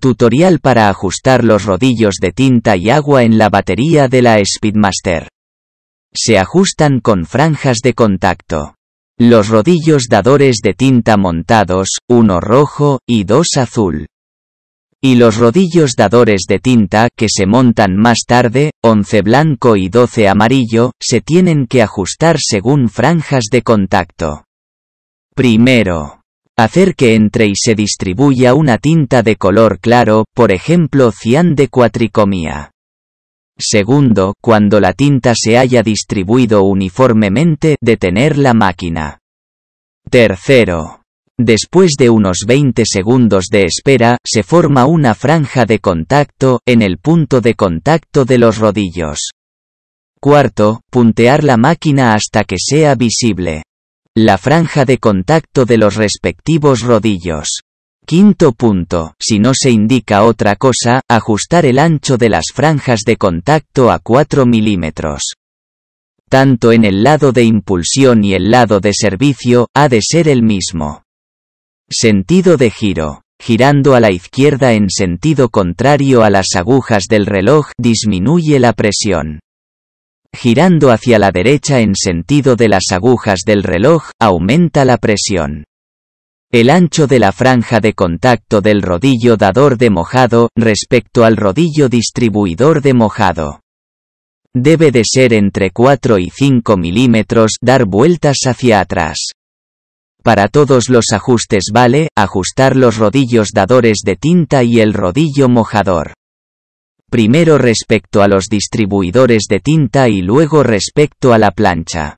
Tutorial para ajustar los rodillos de tinta y agua en la batería de la Speedmaster. Se ajustan con franjas de contacto. Los rodillos dadores de tinta montados, uno rojo y dos azul. Y los rodillos dadores de tinta que se montan más tarde, 11 blanco y 12 amarillo, se tienen que ajustar según franjas de contacto. Primero, Hacer que entre y se distribuya una tinta de color claro, por ejemplo cian de cuatricomía. Segundo, cuando la tinta se haya distribuido uniformemente, detener la máquina. Tercero. Después de unos 20 segundos de espera, se forma una franja de contacto, en el punto de contacto de los rodillos. Cuarto, puntear la máquina hasta que sea visible la franja de contacto de los respectivos rodillos. Quinto punto, si no se indica otra cosa, ajustar el ancho de las franjas de contacto a 4 milímetros. Tanto en el lado de impulsión y el lado de servicio, ha de ser el mismo. Sentido de giro. Girando a la izquierda en sentido contrario a las agujas del reloj, disminuye la presión. Girando hacia la derecha en sentido de las agujas del reloj, aumenta la presión. El ancho de la franja de contacto del rodillo dador de mojado, respecto al rodillo distribuidor de mojado. Debe de ser entre 4 y 5 milímetros, dar vueltas hacia atrás. Para todos los ajustes vale, ajustar los rodillos dadores de tinta y el rodillo mojador primero respecto a los distribuidores de tinta y luego respecto a la plancha.